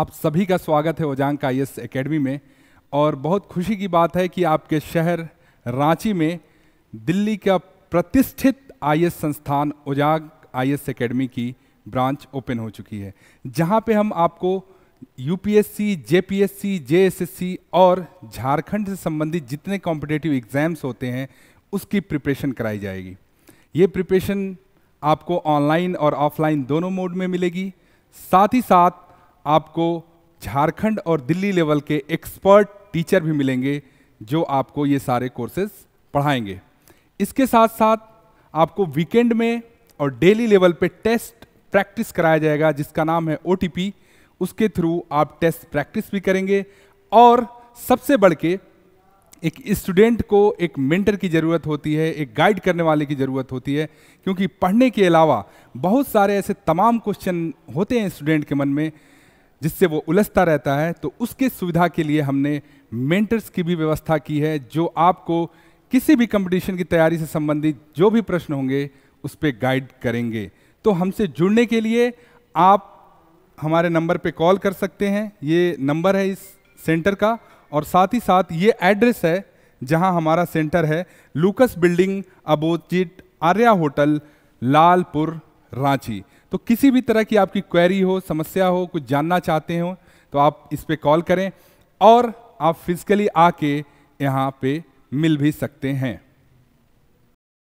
आप सभी का स्वागत है ओजांक आई एस में और बहुत खुशी की बात है कि आपके शहर रांची में दिल्ली का प्रतिष्ठित आई संस्थान ओजांक आई एस एकेडमी की ब्रांच ओपन हो चुकी है जहां पे हम आपको यूपीएससी, जेपीएससी, जेएसएससी और झारखंड से संबंधित जितने कॉम्पिटेटिव एग्ज़ाम्स होते हैं उसकी प्रिपरेशन कराई जाएगी ये प्रिपरेशन आपको ऑनलाइन और ऑफलाइन दोनों मोड में मिलेगी साथ ही साथ आपको झारखंड और दिल्ली लेवल के एक्सपर्ट टीचर भी मिलेंगे जो आपको ये सारे कोर्सेज पढ़ाएंगे इसके साथ साथ आपको वीकेंड में और डेली लेवल पे टेस्ट प्रैक्टिस कराया जाएगा जिसका नाम है ओ उसके थ्रू आप टेस्ट प्रैक्टिस भी करेंगे और सबसे बढ़ के एक स्टूडेंट को एक मेंटर की ज़रूरत होती है एक गाइड करने वाले की ज़रूरत होती है क्योंकि पढ़ने के अलावा बहुत सारे ऐसे तमाम क्वेश्चन होते हैं स्टूडेंट के मन में जिससे वो उलझता रहता है तो उसके सुविधा के लिए हमने मेंटर्स की भी व्यवस्था की है जो आपको किसी भी कंपटीशन की तैयारी से संबंधित जो भी प्रश्न होंगे उस पर गाइड करेंगे तो हमसे जुड़ने के लिए आप हमारे नंबर पे कॉल कर सकते हैं ये नंबर है इस सेंटर का और साथ ही साथ ये एड्रेस है जहां हमारा सेंटर है लूकस बिल्डिंग अबोचिट आर्या होटल लालपुर रांची तो किसी भी तरह की आपकी क्वेरी हो समस्या हो कुछ जानना चाहते हो तो आप इस पर कॉल करें और आप फिजिकली आके यहाँ पे मिल भी सकते हैं